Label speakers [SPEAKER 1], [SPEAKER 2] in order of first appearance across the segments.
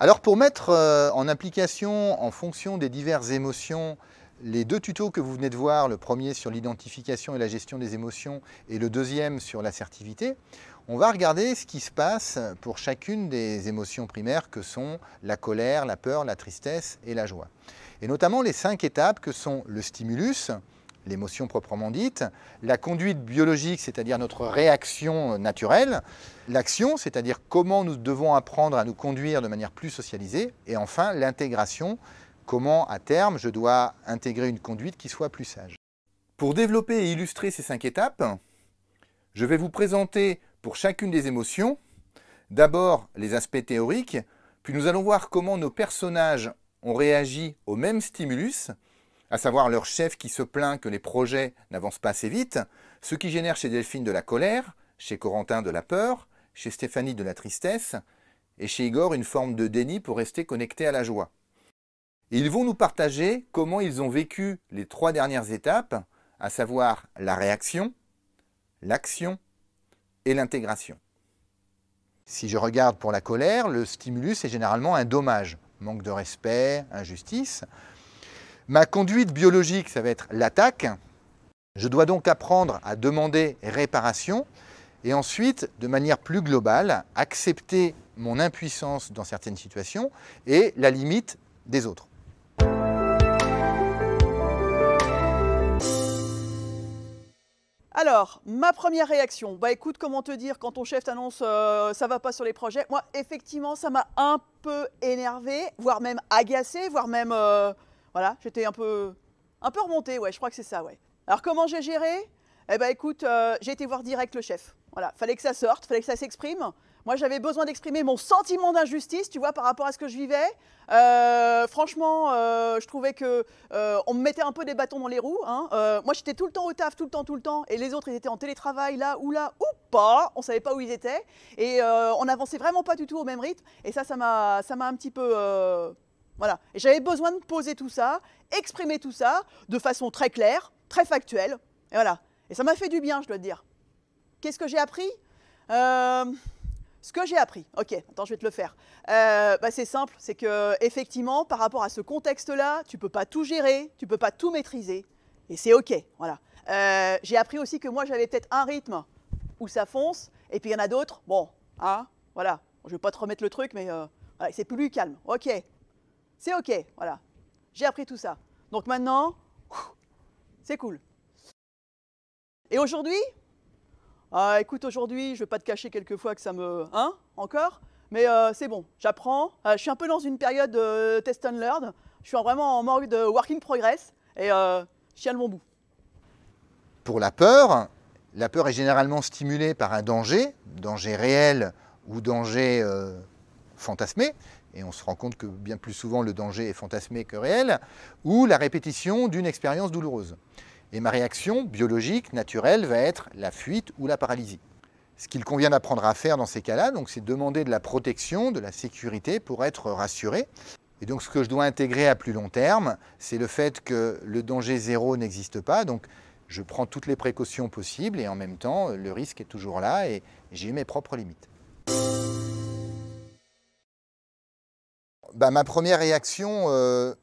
[SPEAKER 1] Alors pour mettre euh, en application, en fonction des diverses émotions, les deux tutos que vous venez de voir, le premier sur l'identification et la gestion des émotions et le deuxième sur l'assertivité, on va regarder ce qui se passe pour chacune des émotions primaires que sont la colère, la peur, la tristesse et la joie. Et notamment les cinq étapes que sont le stimulus, l'émotion proprement dite, la conduite biologique, c'est-à-dire notre réaction naturelle, l'action, c'est-à-dire comment nous devons apprendre à nous conduire de manière plus socialisée, et enfin l'intégration, comment à terme je dois intégrer une conduite qui soit plus sage. Pour développer et illustrer ces cinq étapes, je vais vous présenter pour chacune des émotions d'abord les aspects théoriques, puis nous allons voir comment nos personnages ont réagi au même stimulus, à savoir leur chef qui se plaint que les projets n'avancent pas assez vite, ce qui génère chez Delphine de la colère, chez Corentin de la peur, chez Stéphanie de la tristesse, et chez Igor une forme de déni pour rester connecté à la joie. Ils vont nous partager comment ils ont vécu les trois dernières étapes, à savoir la réaction, l'action et l'intégration. Si je regarde pour la colère, le stimulus est généralement un dommage, manque de respect, injustice. Ma conduite biologique, ça va être l'attaque. Je dois donc apprendre à demander réparation et ensuite, de manière plus globale, accepter mon impuissance dans certaines situations et la limite des autres.
[SPEAKER 2] Alors, ma première réaction, bah écoute, comment te dire, quand ton chef t'annonce euh, ça va pas sur les projets, moi effectivement ça m'a un peu énervé, voire même agacé, voire même euh, voilà, j'étais un peu, un peu remontée, ouais, je crois que c'est ça, ouais. Alors comment j'ai géré Eh ben écoute, euh, j'ai été voir direct le chef. Voilà, fallait que ça sorte, fallait que ça s'exprime. Moi, j'avais besoin d'exprimer mon sentiment d'injustice, tu vois, par rapport à ce que je vivais. Euh, franchement, euh, je trouvais que on me mettait un peu des bâtons dans les roues. Hein. moi, j'étais tout le temps au taf, tout le temps, tout le temps, et les autres, ils étaient en télétravail là ou là ou pas. On savait pas où ils étaient, et on n'avançait vraiment pas du tout au même rythme. Et ça, ça m'a, ça m'a un petit peu voilà. Et j'avais besoin de poser tout ça, exprimer tout ça de façon très claire, très factuelle. Et voilà. Et ça m'a fait du bien, je dois te dire. Qu'est-ce que j'ai appris euh, Ce que j'ai appris. Ok, attends, je vais te le faire. Euh, bah, c'est simple, c'est que effectivement, par rapport à ce contexte-là, tu peux pas tout gérer, tu peux pas tout maîtriser, et c'est ok. Voilà. Euh, j'ai appris aussi que moi, j'avais peut-être un rythme où ça fonce, et puis il y en a d'autres. Bon, hein, voilà. Je vais pas te remettre le truc, mais c'est plus calme. Ok. C'est OK, voilà. J'ai appris tout ça. Donc maintenant, c'est cool. Et aujourd'hui ah, Écoute, aujourd'hui, je ne vais pas te cacher quelquefois que ça me... Hein Encore mais euh, c'est bon, j'apprends. Euh, je suis un peu dans une période de test and learn. Je suis vraiment en mode de working progress et euh, je tiens le bon bout.
[SPEAKER 1] Pour la peur, la peur est généralement stimulée par un danger, danger réel ou danger fantasmé et on se rend compte que bien plus souvent le danger est fantasmé que réel, ou la répétition d'une expérience douloureuse. Et ma réaction biologique, naturelle, va être la fuite ou la paralysie. Ce qu'il convient d'apprendre à faire dans ces cas-là, donc, c'est demander de la protection, de la sécurité pour être rassuré. Et donc ce que je dois intégrer à plus long terme, c'est le fait que le danger zéro n'existe pas. Donc je prends toutes les précautions possibles et en même temps, le risque est toujours là et j'ai mes propres limites. Bah, ma première réaction, euh,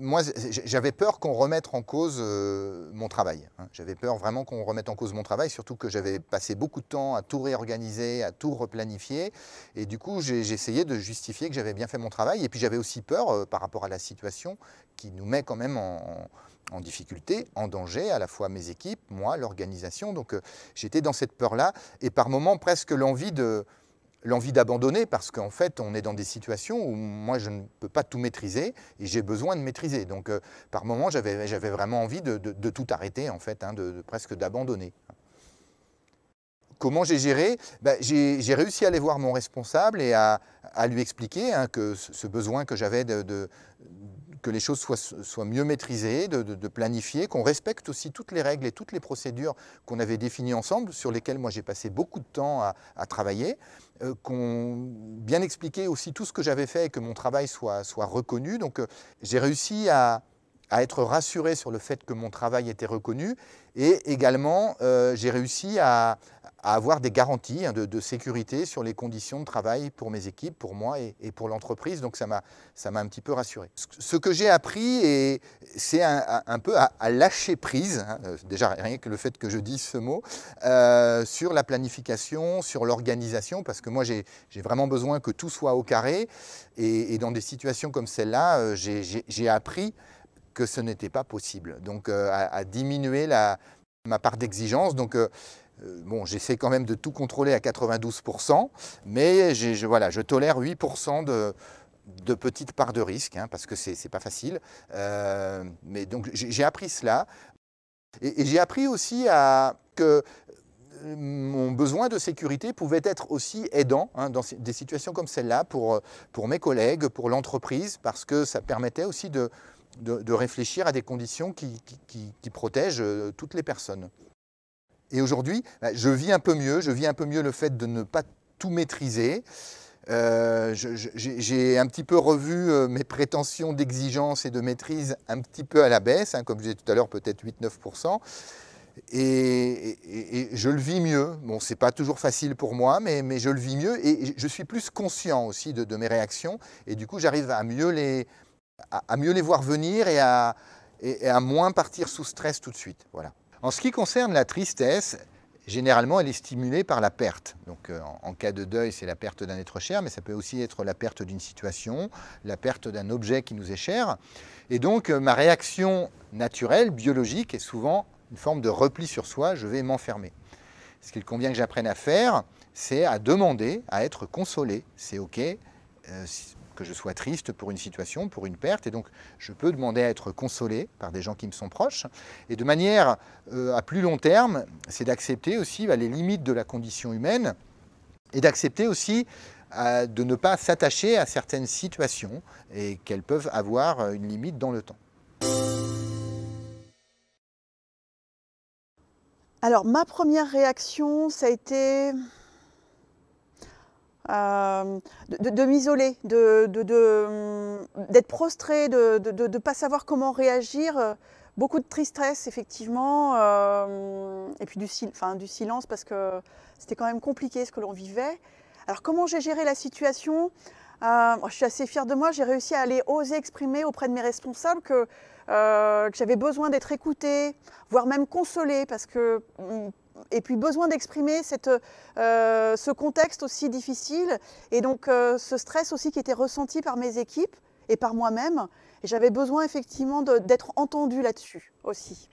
[SPEAKER 1] moi j'avais peur qu'on remette en cause euh, mon travail. Hein. J'avais peur vraiment qu'on remette en cause mon travail, surtout que j'avais passé beaucoup de temps à tout réorganiser, à tout replanifier. Et du coup j'essayais de justifier que j'avais bien fait mon travail. Et puis j'avais aussi peur euh, par rapport à la situation qui nous met quand même en, difficulté, en danger, à la fois mes équipes, moi, l'organisation. Donc j'étais dans cette peur-là et par moments presque l'envie de, l'envie d'abandonner parce qu'en fait, on est dans des situations où moi, je ne peux pas tout maîtriser et j'ai besoin de maîtriser. Donc, euh, par moments, j'avais vraiment envie de, tout arrêter, en fait, hein, de, presque d'abandonner. Comment j'ai géré ben, J'ai réussi à aller voir mon responsable et à, lui expliquer hein, que ce besoin que j'avais de, que les choses soient, soient mieux maîtrisées, de, de, planifier, qu'on respecte aussi toutes les règles et toutes les procédures qu'on avait définies ensemble, sur lesquelles moi j'ai passé beaucoup de temps à, travailler, euh, qu'on bien expliquait aussi tout ce que j'avais fait et que mon travail soit, soit reconnu. Donc euh, j'ai réussi à, à être rassuré sur le fait que mon travail était reconnu et également euh, j'ai réussi à, avoir des garanties hein, de, sécurité sur les conditions de travail pour mes équipes, pour moi et, pour l'entreprise. Donc ça m'a un petit peu rassuré. Ce que j'ai appris, c'est un, peu à, lâcher prise, hein, euh, déjà rien que le fait que je dise ce mot, euh, sur la planification, sur l'organisation, parce que moi j'ai vraiment besoin que tout soit au carré et, et dans des situations comme celle-là, j'ai appris que ce n'était pas possible. Donc à, euh, diminuer la, ma part d'exigence. Donc euh, euh, bon, j'essaie quand même de tout contrôler à 92%, mais je, voilà, je tolère 8% de, de petites parts de risque, hein, parce que c'est n'est pas facile. mais donc j'ai appris cela. Et, j'ai appris aussi à, que mon besoin de sécurité pouvait être aussi aidant hein, dans des situations comme celle-là pour, pour mes collègues, pour l'entreprise, parce que ça permettait aussi de, de, réfléchir à des conditions qui, protègent euh, toutes les personnes. Et aujourd'hui, bah, je vis un peu mieux, je vis un peu mieux le fait de ne pas tout maîtriser. Euh, j'ai un petit peu revu euh, mes prétentions d'exigence et de maîtrise un petit peu à la baisse, hein, comme je disais tout à l'heure, peut-être 8-9%. Et, et, je le vis mieux. Bon, c'est pas toujours facile pour moi, mais, je le vis mieux et je suis plus conscient aussi de mes réactions. Et du coup, j'arrive à mieux les, à, mieux les voir venir et à, à, moins partir sous stress tout de suite. Voilà. En ce qui concerne la tristesse, généralement, elle est stimulée par la perte. Donc, euh, en, cas de deuil, c'est la perte d'un être cher, mais ça peut aussi être la perte d'une situation, la perte d'un objet qui nous est cher. Et donc, euh, ma réaction naturelle, biologique, est souvent une forme de repli sur soi, je vais m'enfermer. Ce qu'il convient que j'apprenne à faire, c'est à demander à être consolé. C'est OK, euh, que je sois triste pour une situation, pour une perte, et donc je peux demander à être consolé par des gens qui me sont proches. Et de manière euh, à plus long terme, c'est d'accepter aussi bah, les limites de la condition humaine et d'accepter aussi euh, de ne pas s'attacher à certaines situations et qu'elles peuvent avoir euh, une limite dans le temps.
[SPEAKER 2] Alors ma première réaction, ça a été euh, de, m'isoler, d'être de, de, hum, prostré, de ne pas savoir comment réagir. Beaucoup de tristesse, effectivement, euh, et puis du, silence, parce que c'était quand même compliqué ce que l'on vivait. Alors comment j'ai géré la situation euh, Je suis assez fière de moi, j'ai réussi à aller oser exprimer auprès de mes responsables que, que j'avais besoin d'être écoutée, voire même consolée, parce que hum, et puis besoin d'exprimer euh, ce contexte aussi difficile et donc euh, ce stress aussi qui était ressenti par mes équipes et par moi-même. Et j'avais besoin effectivement d'être entendue là-dessus aussi.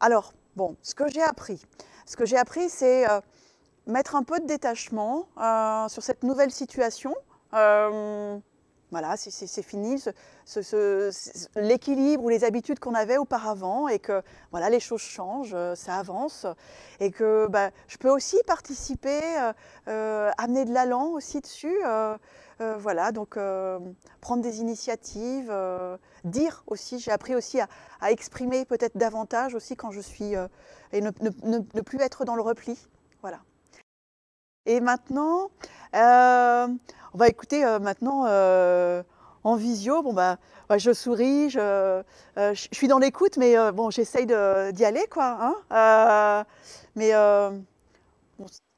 [SPEAKER 2] Alors, bon, ce que j'ai appris, ce que j'ai appris, c'est euh, mettre un peu de détachement sur cette nouvelle situation. Voilà, c'est fini l'équilibre ou les habitudes qu'on avait auparavant et que voilà, les choses changent, euh, ça avance et que bah, je peux aussi participer, euh, euh, amener de l'allant aussi dessus. voilà, donc prendre des initiatives, dire aussi. J'ai appris aussi à, exprimer peut-être davantage aussi quand je suis et ne plus être dans le repli. Voilà. Et maintenant, euh, on va écouter euh, maintenant euh, en visio. Bon, bah, bah je souris, je, suis dans l'écoute, mais bon, j'essaye d'y aller, quoi. Hein. mais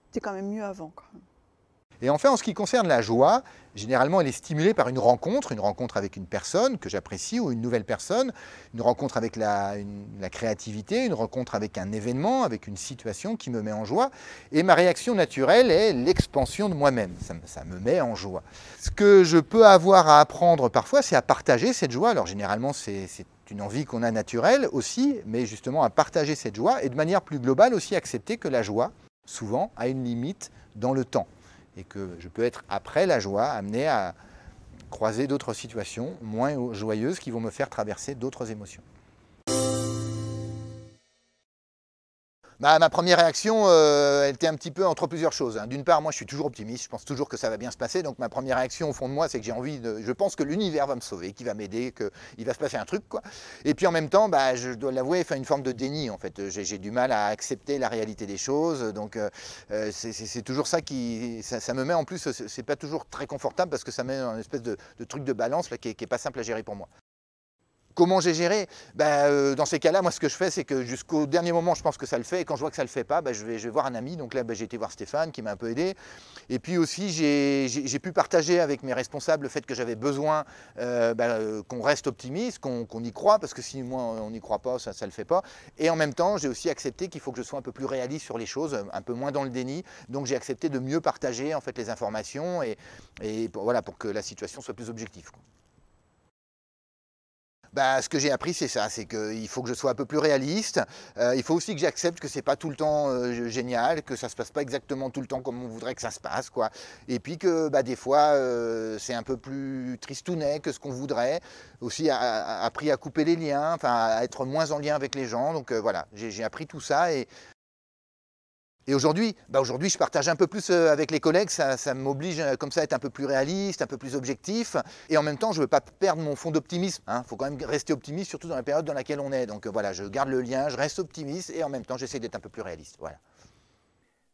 [SPEAKER 2] c'était quand même mieux avant, quoi.
[SPEAKER 1] Et enfin, en ce qui concerne la joie, généralement, elle est stimulée par une rencontre, une rencontre avec une personne que j'apprécie ou une nouvelle personne, une rencontre avec la, créativité, une rencontre avec un événement, avec une situation qui me met en joie. Et ma réaction naturelle est l'expansion de moi-même. ça, me met en joie. Ce que je peux avoir à apprendre parfois, c'est à partager cette joie. Alors généralement, c'est une envie qu'on a naturelle aussi, mais justement à partager cette joie et de manière plus globale aussi accepter que la joie, souvent, a une limite dans le temps et que je peux être, après la joie, amené à croiser d'autres situations moins joyeuses qui vont me faire traverser d'autres émotions. Bah, ma première réaction, euh, elle était un petit peu entre plusieurs choses. Hein. D'une part, moi, je suis toujours optimiste, je pense toujours que ça va bien se passer. Donc, ma première réaction au fond de moi, c'est que j'ai envie de. Je pense que l'univers va me sauver, qu'il va m'aider, qu'il va se passer un truc, quoi. Et puis, en même temps, bah, je dois l'avouer, enfin, une forme de déni, en fait. J'ai du mal à accepter la réalité des choses. Donc, euh, euh, c'est toujours ça qui. Ça, me met en plus, c'est pas toujours très confortable parce que ça met un espèce de, truc de balance qui, qui est pas simple à gérer pour moi. Comment j'ai géré ben, euh, Dans ces cas-là, moi, ce que je fais, c'est que jusqu'au dernier moment, je pense que ça le fait. Et quand je vois que ça ne le fait pas, ben, je, vais, voir un ami. Donc là, ben, j'ai été voir Stéphane qui m'a un peu aidé. Et puis aussi, j'ai pu partager avec mes responsables le fait que j'avais besoin euh, euh, qu'on reste optimiste, qu'on y croit, parce que si moi, on n'y croit pas, ça ne le fait pas. Et en même temps, j'ai aussi accepté qu'il faut que je sois un peu plus réaliste sur les choses, un peu moins dans le déni. Donc j'ai accepté de mieux partager en fait, les informations et, pour, voilà, pour que la situation soit plus objective. Bah, ce que j'ai appris, c'est ça, c'est qu'il faut que je sois un peu plus réaliste. Euh, il faut aussi que j'accepte que c'est pas tout le temps euh, génial, que ça se passe pas exactement tout le temps comme on voudrait que ça se passe, quoi. Et puis que bah, des fois, euh, c'est un peu plus tristounet que ce qu'on voudrait. Aussi, appris à couper les liens, enfin, à être moins en lien avec les gens. Donc voilà, j'ai appris tout ça et et aujourd'hui, bah, aujourd'hui, je partage un peu plus euh, avec les collègues, ça, m'oblige euh, comme ça à être un peu plus réaliste, un peu plus objectif, et en même temps, je ne veux pas perdre mon fond d'optimisme. Il hein. faut quand même rester optimiste, surtout dans la période dans laquelle on est. Donc euh, voilà, je garde le lien, je reste optimiste, et en même temps, j'essaie d'être un peu plus réaliste.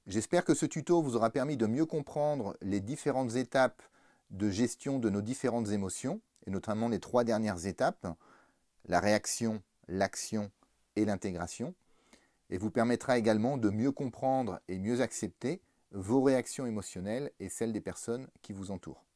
[SPEAKER 1] J'espère que ce tuto vous aura permis de mieux comprendre les différentes étapes de gestion de nos différentes émotions, et notamment les trois dernières étapes, la réaction, l'action et l'intégration et vous permettra également de mieux comprendre et mieux accepter vos réactions émotionnelles et celles des personnes qui vous entourent.